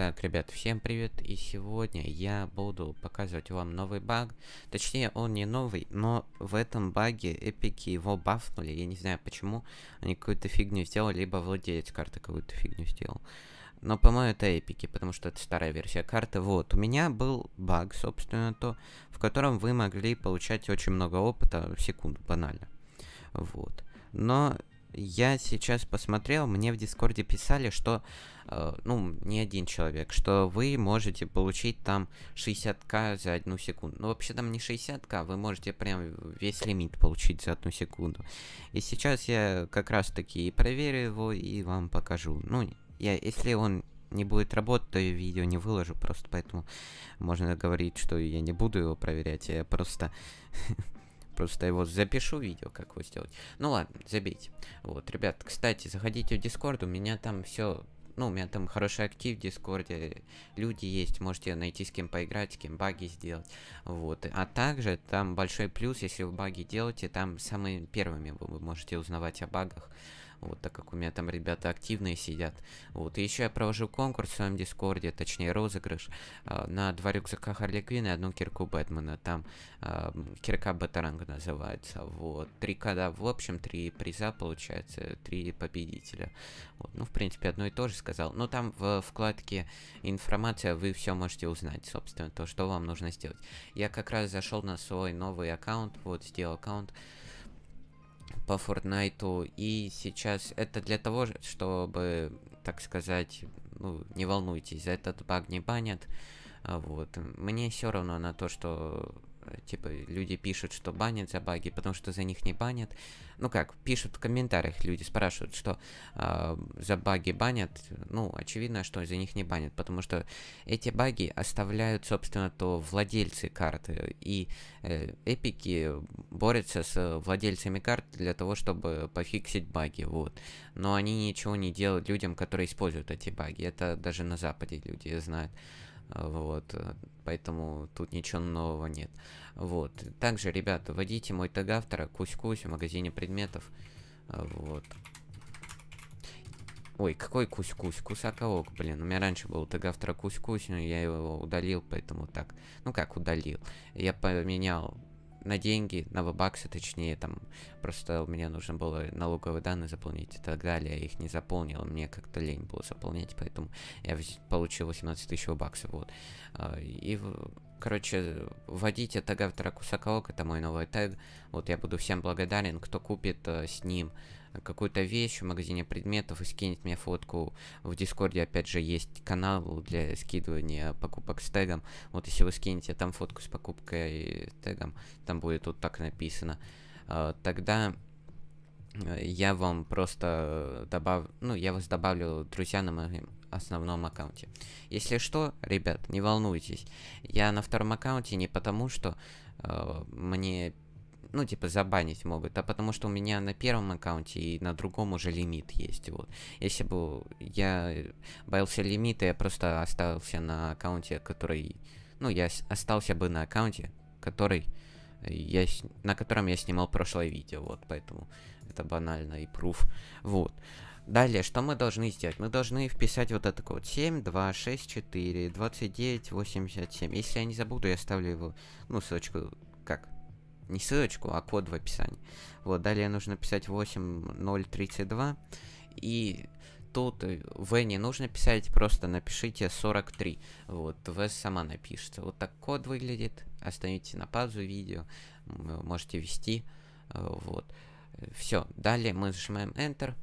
Так, ребят, всем привет, и сегодня я буду показывать вам новый баг. Точнее, он не новый, но в этом баге эпики его бафнули, я не знаю почему. Они какую-то фигню сделали, либо владелец карты какую-то фигню сделал. Но, по-моему, это эпики, потому что это старая версия карты. Вот, у меня был баг, собственно, то, в котором вы могли получать очень много опыта в секунду, банально. Вот. Но я сейчас посмотрел, мне в Дискорде писали, что, э, ну, не один человек, что вы можете получить там 60к за одну секунду. Ну, вообще там не 60к, вы можете прям весь лимит получить за одну секунду. И сейчас я как раз таки и проверю его и вам покажу. Ну, я, если он не будет работать, то я видео не выложу, просто поэтому можно говорить, что я не буду его проверять, я просто просто его запишу видео, как его сделать. Ну ладно, забейте. Вот, ребят, кстати, заходите в Дискорд, у меня там все ну, у меня там хороший актив в Дискорде, люди есть, можете найти с кем поиграть, с кем баги сделать, вот. А также там большой плюс, если вы баги делаете, там самыми первыми вы можете узнавать о багах, вот, так как у меня там ребята активные сидят. Вот, и еще я провожу конкурс в своем дискорде, точнее розыгрыш, э, на два рюкзака Харли Квинн и одну кирку Бэтмена, там э, кирка Батаранг называется, вот, три кода, в общем, три приза получается, три победителя. Вот, ну, в принципе, одно и то же сказал, но там в вкладке информация вы все можете узнать, собственно, то, что вам нужно сделать. Я как раз зашел на свой новый аккаунт, вот, сделал аккаунт, по Фортнайту, и сейчас это для того, чтобы, так сказать, ну, не волнуйтесь, за этот баг не банят, а вот, мне все равно на то, что типа, люди пишут, что банят за баги, потому что за них не банят. Ну как, пишут в комментариях люди, спрашивают, что э, за баги банят. Ну, очевидно, что за них не банят, потому что эти баги оставляют, собственно, то владельцы карты. И э, эпики борются с владельцами карт для того, чтобы пофиксить баги, вот. Но они ничего не делают людям, которые используют эти баги. Это даже на Западе люди знают. А, вот, э, поэтому тут ничего нового нет. Вот. Также, ребята, вводите мой тег автора Кусь-Кусь в магазине предметов. А, вот. Ой, какой кусь-кусь? Кусаковок, блин. У меня раньше был тег автора кусь-кусь, но я его удалил, поэтому так. Ну как удалил? Я поменял на деньги, на вебаксы точнее, там просто мне нужно было налоговые данные заполнить и так далее, я их не заполнил, мне как-то лень было заполнять, поэтому я получил 18 тысяч баксов, вот. А, и, короче, вводите в Дракусакаок, это мой новый тег, вот я буду всем благодарен, кто купит э, с ним какую-то вещь в магазине предметов и скинет мне фотку. В Дискорде, опять же, есть канал для скидывания покупок с тегом. Вот если вы скинете там фотку с покупкой тегом, там будет вот так написано, а, тогда э, я вам просто добавлю, ну, я вас добавлю, друзья, на моем основном аккаунте. Если что, ребят, не волнуйтесь, я на втором аккаунте не потому, что э, мне ну, типа, забанить могут, а потому что у меня на первом аккаунте и на другом уже лимит есть, вот. Если бы я боялся лимита, я просто остался на аккаунте, который... Ну, я остался бы на аккаунте, который я, на котором я снимал прошлое видео, вот, поэтому это банально и пруф, вот. Далее, что мы должны сделать? Мы должны вписать вот этот код 7, 2, 6, 4, 29, 87. Если я не забуду, я ставлю его, ну, ссылочку, как, не ссылочку, а код в описании. Вот, далее нужно писать 8032, и тут V э, не нужно писать, просто напишите 43. Вот, V сама напишется. Вот так код выглядит. Остановите на паузу видео, можете вести. Э, вот. Все. Далее мы нажимаем Enter.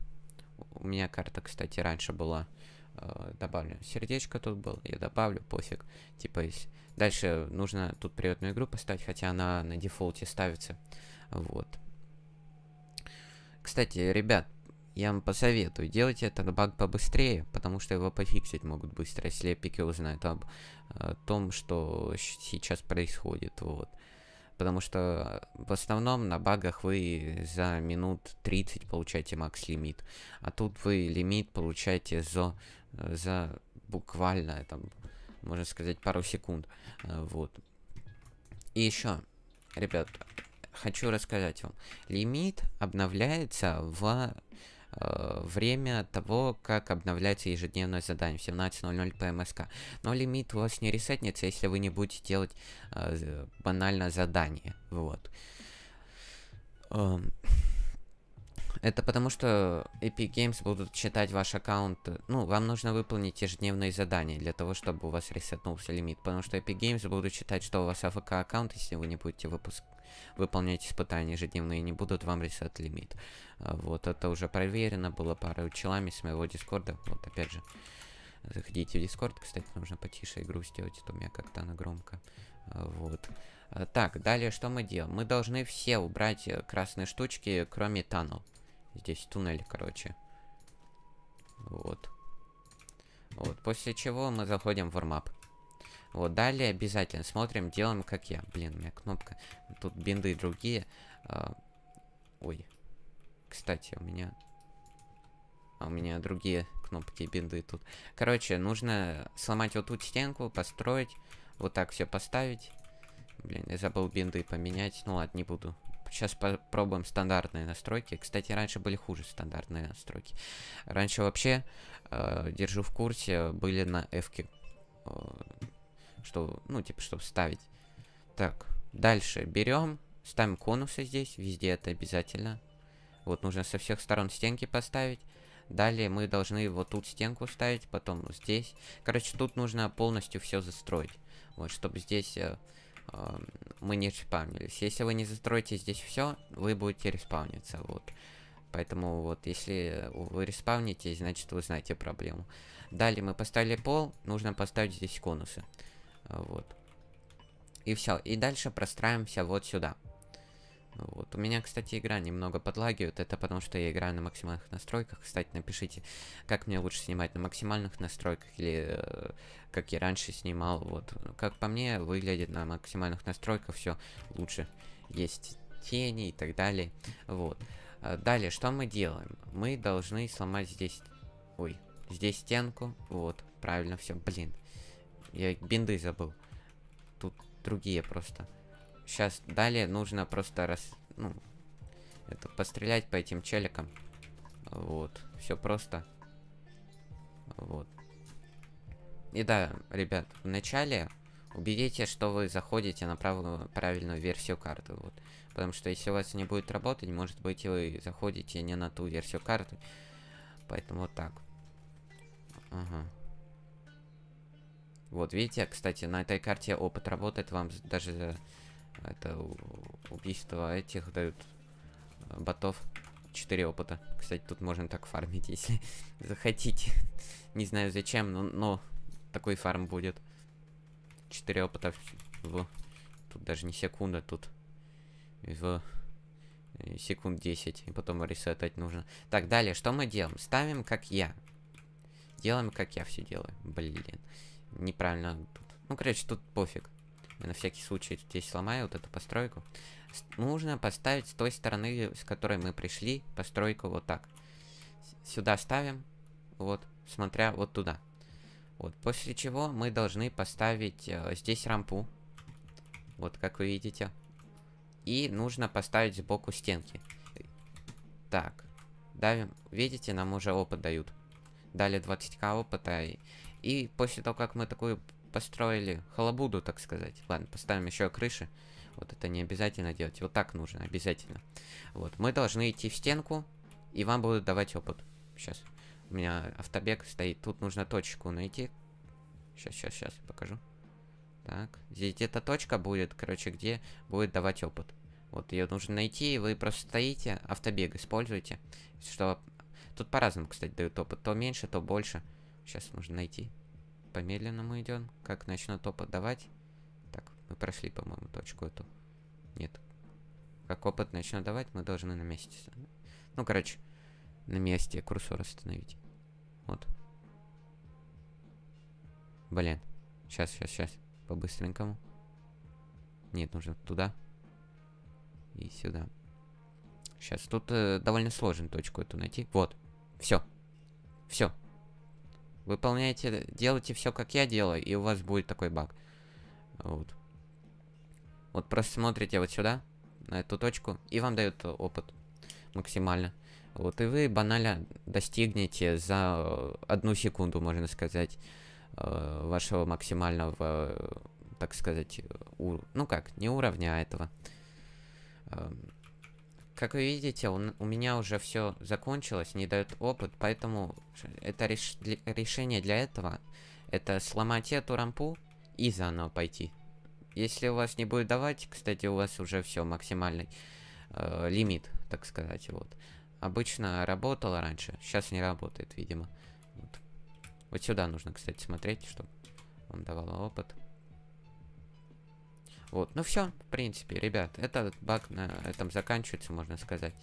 У меня карта, кстати, раньше была э, добавлю. Сердечко тут было, я добавлю, пофиг. Типа, есть. Дальше нужно тут приветную игру поставить, хотя она на дефолте ставится. Вот. Кстати, ребят, я вам посоветую, делайте этот баг побыстрее, потому что его пофиксить могут быстро, если эпики узнают об э, том, что сейчас происходит, вот. Э, потому что э, в основном на багах вы за минут 30 получаете макс лимит, а тут вы лимит получаете за, э, за буквально, там, можно сказать, пару секунд, э, вот. И еще, ребят, хочу рассказать вам, лимит обновляется в э, время того, как обновляется ежедневное задание в 17.00 по МСК. Но лимит у вас не ресетнется, если вы не будете делать э, банально задание. Вот. Эм, это потому, что Epic Games будут считать ваш аккаунт... Ну, вам нужно выполнить ежедневные задания для того, чтобы у вас ресетнулся лимит. Потому что Epic Games будут считать, что у вас АФК аккаунт, если вы не будете выпускать выполнять испытания ежедневные, не будут вам рисовать лимит. А, вот, это уже проверено было парой челами с моего дискорда, вот опять же. Заходите в дискорд, кстати, нужно потише игру сделать, а то у меня как-то она громко. А, вот. А, так, далее что мы делаем? Мы должны все убрать э, красные штучки, кроме тоннел. Здесь туннель, короче. Вот. Вот, после чего мы заходим в вармап. Вот, далее обязательно смотрим, делаем как я. Блин, у меня кнопка. Тут бинды другие. А, ой. Кстати, у меня... А у меня другие кнопки бинды тут. Короче, нужно сломать вот тут стенку, построить. Вот так все поставить. Блин, я забыл бинды поменять. Ну ладно, не буду. Сейчас попробуем стандартные настройки. Кстати, раньше были хуже стандартные настройки. Раньше вообще, э, держу в курсе, были на F. -ке что, ну, типа, чтобы ставить. Так, дальше берем, ставим конусы здесь, везде это обязательно. Вот нужно со всех сторон стенки поставить. Далее мы должны вот тут стенку ставить, потом здесь. Короче, тут нужно полностью все застроить. Вот, чтобы здесь э, э, мы не респавнились. Если вы не застроите здесь все, вы будете респавниться, вот. Поэтому вот, если вы респавнитесь, значит вы знаете проблему. Далее мы поставили пол, нужно поставить здесь конусы. Вот. И все. И дальше простраиваемся вот сюда. Вот. У меня, кстати, игра немного подлагивает. Это потому, что я играю на максимальных настройках. Кстати, напишите, как мне лучше снимать на максимальных настройках или э, как я раньше снимал. Вот. Как по мне, выглядит на максимальных настройках все лучше. Есть тени и так далее. Вот. А далее, что мы делаем? Мы должны сломать здесь... Ой, здесь стенку. Вот, правильно все. Блин. Я бинды забыл. Тут другие просто. Сейчас далее нужно просто раз... Ну, это пострелять по этим челикам. Вот. Все просто. Вот. И да, ребят, вначале убедитесь, что вы заходите на правую, правильную версию карты. Вот. Потому что если у вас не будет работать, может быть, вы заходите не на ту версию карты. Поэтому вот так. Ага. Вот, видите, кстати, на этой карте опыт работает, вам даже за э, это убийство этих дают э, ботов. 4 опыта. Кстати, тут можно так фармить, если захотите. Не знаю зачем, но, но такой фарм будет. 4 опыта в... Тут даже не секунда, тут в э, секунд 10. И потом ресетать нужно. Так, далее, что мы делаем? Ставим, как я. Делаем, как я все делаю. Блин неправильно Ну, короче, тут пофиг. Я на всякий случай здесь сломаю вот эту постройку. С нужно поставить с той стороны, с которой мы пришли, постройку вот так. С сюда ставим, вот, смотря вот туда. Вот, после чего мы должны поставить э, здесь рампу. Вот, как вы видите. И нужно поставить сбоку стенки. Так, давим. Видите, нам уже опыт дают. Дали 20к опыта, и и после того, как мы такую построили халабуду, так сказать. Ладно, поставим еще крыши. Вот это не обязательно делать. Вот так нужно, обязательно. Вот, мы должны идти в стенку, и вам будут давать опыт. Сейчас. У меня автобег стоит. Тут нужно точку найти. Сейчас, сейчас, сейчас покажу. Так, здесь где-то точка будет, короче, где будет давать опыт. Вот ее нужно найти, и вы просто стоите, автобег используете, Что... Тут по-разному, кстати, дают опыт. То меньше, то больше. Сейчас нужно найти. Помедленно мы идем. Как начнут опыт давать Так, мы прошли, по-моему, точку эту. Нет. Как опыт начнут давать, мы должны на месте. Ну, короче, на месте курсор остановить. Вот. Блин. Сейчас, сейчас, сейчас. По-быстренькому. Нет, нужно туда. И сюда. Сейчас. Тут э, довольно сложно точку эту найти. Вот. Все. Все. Выполняйте, делайте все, как я делаю, и у вас будет такой баг. Вот. Вот просто смотрите вот сюда, на эту точку, и вам дают опыт максимально. Вот, и вы банально достигнете за одну секунду, можно сказать, э, вашего максимального, так сказать, ур... ну как, не уровня, а этого эм, как вы видите, у, у меня уже все закончилось, не дают опыт, поэтому это реш, для, решение для этого. Это сломать эту рампу и заново пойти. Если у вас не будет давать, кстати, у вас уже все максимальный э, лимит, так сказать, вот. Обычно работало раньше, сейчас не работает, видимо. Вот, вот сюда нужно, кстати, смотреть, чтобы он давал опыт. Вот, ну все, в принципе, ребят, этот баг на этом заканчивается, можно сказать.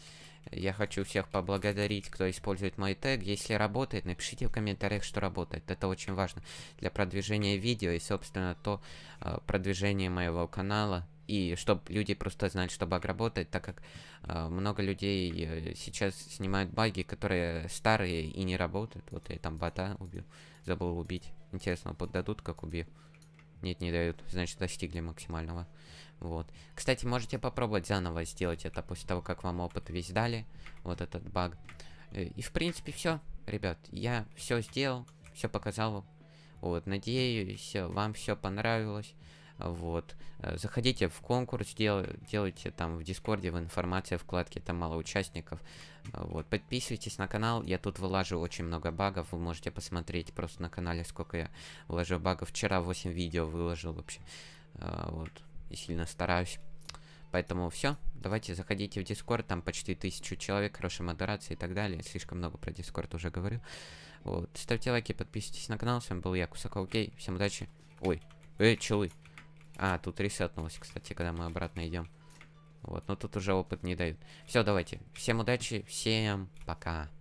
Я хочу всех поблагодарить, кто использует мой тег. Если работает, напишите в комментариях, что работает. Это очень важно для продвижения видео и, собственно, то э, продвижение моего канала. И чтобы люди просто знали, что баг работает, так как э, много людей э, сейчас снимают баги, которые старые и не работают. Вот я там бота убил, забыл убить. Интересно, поддадут, как убью. Нет, не дают. Значит, достигли максимального. Вот. Кстати, можете попробовать заново сделать это после того, как вам опыт весь дали. Вот этот баг. Э, и в принципе все, ребят. Я все сделал, все показал Вот, надеюсь, вам все понравилось. Вот. Э, заходите в конкурс, дел, делайте там в Дискорде, в информации вкладке, там мало участников. Э, вот. Подписывайтесь на канал, я тут вылажу очень много багов, вы можете посмотреть просто на канале, сколько я вложил багов. Вчера 8 видео выложил вообще. Э, вот. И сильно стараюсь. Поэтому все, давайте заходите в Дискорд, там почти тысячу человек, хорошая модерация и так далее. Слишком много про Дискорд уже говорю. Вот, ставьте лайки, подписывайтесь на канал. С вами был я, Кусаков Гей. Всем удачи. Ой, эй, челы. А, тут ресетнулось, кстати, когда мы обратно идем. Вот, но тут уже опыт не дают. Все, давайте. Всем удачи, всем пока.